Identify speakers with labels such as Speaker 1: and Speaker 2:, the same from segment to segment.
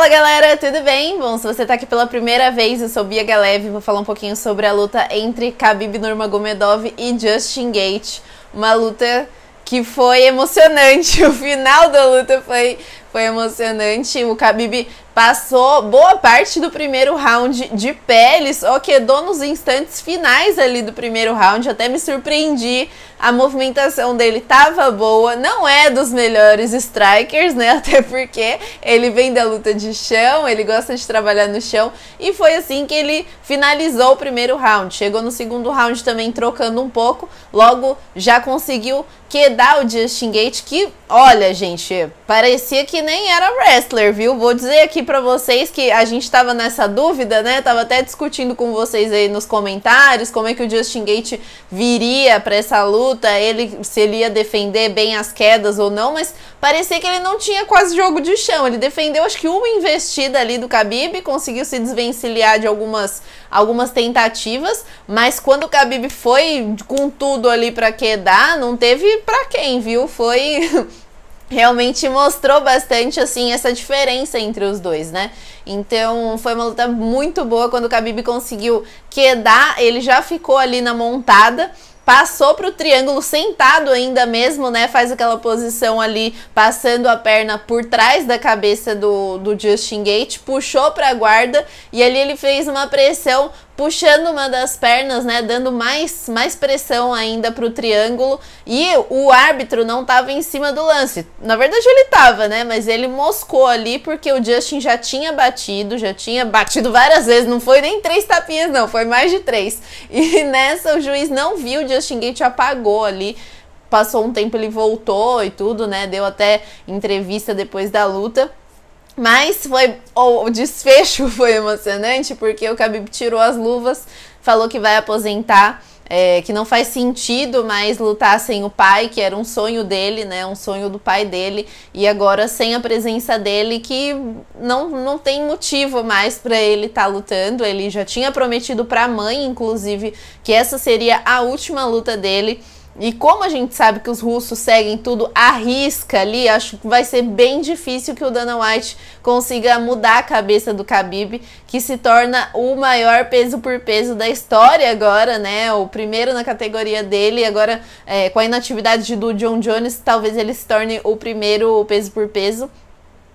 Speaker 1: Fala galera, tudo bem? Bom, se você tá aqui pela primeira vez, eu sou Bia Galeve e vou falar um pouquinho sobre a luta entre Khabib Nurmagomedov e Justin Gate. Uma luta que foi emocionante. O final da luta foi foi emocionante. O Khabib passou boa parte do primeiro round de peles, só quedou nos instantes finais ali do primeiro round. Até me surpreendi. A movimentação dele tava boa. Não é dos melhores strikers, né? Até porque ele vem da luta de chão, ele gosta de trabalhar no chão e foi assim que ele finalizou o primeiro round. Chegou no segundo round também trocando um pouco. Logo já conseguiu quedar o Justin Gate que, olha, gente, parecia que que nem era wrestler, viu? Vou dizer aqui para vocês que a gente tava nessa dúvida, né? Tava até discutindo com vocês aí nos comentários como é que o Justin Gate viria para essa luta, ele se ele ia defender bem as quedas ou não, mas parecia que ele não tinha quase jogo de chão. Ele defendeu acho que uma investida ali do Khabib, conseguiu se desvencilhar de algumas algumas tentativas, mas quando o Khabib foi com tudo ali para quedar, não teve para quem, viu? Foi realmente mostrou bastante assim essa diferença entre os dois, né? Então foi uma luta muito boa quando o Khabib conseguiu quedar, ele já ficou ali na montada passou pro triângulo sentado ainda mesmo, né? Faz aquela posição ali, passando a perna por trás da cabeça do, do Justin Gate, puxou pra guarda e ali ele fez uma pressão puxando uma das pernas, né, dando mais, mais pressão ainda pro triângulo, e o árbitro não tava em cima do lance. Na verdade ele tava, né, mas ele moscou ali porque o Justin já tinha batido, já tinha batido várias vezes, não foi nem três tapinhas não, foi mais de três. E nessa o juiz não viu, o Justin Gate apagou ali, passou um tempo ele voltou e tudo, né, deu até entrevista depois da luta. Mas foi o desfecho foi emocionante porque o Khabib tirou as luvas, falou que vai aposentar, é, que não faz sentido mais lutar sem o pai, que era um sonho dele, né, um sonho do pai dele, e agora sem a presença dele que não, não tem motivo mais para ele estar tá lutando. Ele já tinha prometido para a mãe, inclusive, que essa seria a última luta dele. E como a gente sabe que os russos seguem tudo à risca ali, acho que vai ser bem difícil que o Dana White consiga mudar a cabeça do Khabib, que se torna o maior peso por peso da história agora, né? O primeiro na categoria dele, agora é, com a inatividade do John Jones, talvez ele se torne o primeiro peso por peso.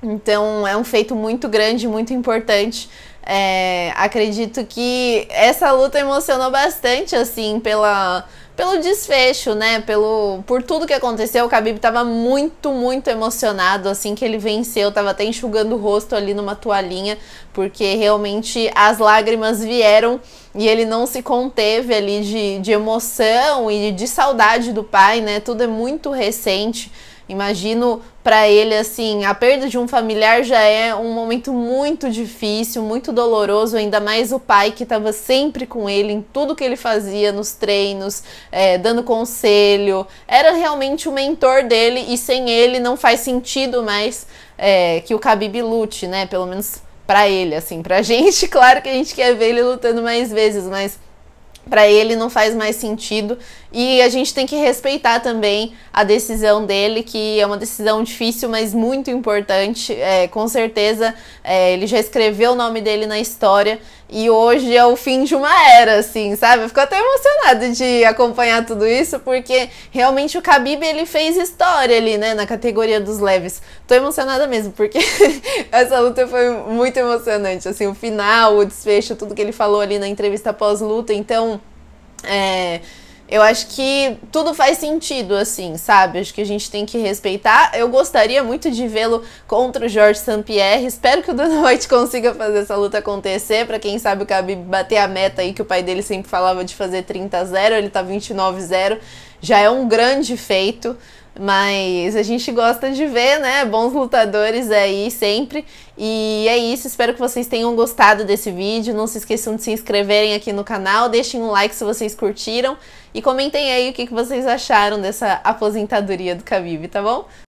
Speaker 1: Então é um feito muito grande, muito importante. É, acredito que essa luta emocionou bastante, assim, pela pelo desfecho, né? Pelo por tudo que aconteceu, o Khabib tava muito, muito emocionado assim que ele venceu, tava até enxugando o rosto ali numa toalhinha, porque realmente as lágrimas vieram e ele não se conteve ali de, de emoção e de saudade do pai, né? Tudo é muito recente. Imagino para ele assim, a perda de um familiar já é um momento muito difícil, muito doloroso, ainda mais o pai que estava sempre com ele em tudo que ele fazia, nos treinos, é, dando conselho. Era realmente o mentor dele e sem ele não faz sentido mais é, que o Khabib lute, né? Pelo menos para ele, assim, pra gente, claro que a gente quer ver ele lutando mais vezes, mas para ele não faz mais sentido e a gente tem que respeitar também a decisão dele, que é uma decisão difícil, mas muito importante. É, com certeza, é, ele já escreveu o nome dele na história e hoje é o fim de uma era, assim, sabe? Eu fico até emocionada de acompanhar tudo isso, porque realmente o Khabib, ele fez história ali, né, na categoria dos leves. Tô emocionada mesmo, porque essa luta foi muito emocionante, assim, o final, o desfecho, tudo que ele falou ali na entrevista pós-luta, então... É, eu acho que tudo faz sentido, assim, sabe? Acho que a gente tem que respeitar. Eu gostaria muito de vê-lo contra o Jorge Sampierre. Espero que o Dana White consiga fazer essa luta acontecer. Para quem sabe, o Khabib bater a meta aí que o pai dele sempre falava de fazer 30 0. Ele tá 29 0. Já é um grande feito. Mas a gente gosta de ver, né? Bons lutadores aí sempre. E é isso, espero que vocês tenham gostado desse vídeo. Não se esqueçam de se inscreverem aqui no canal, deixem um like se vocês curtiram e comentem aí o que vocês acharam dessa aposentadoria do Khabib, tá bom?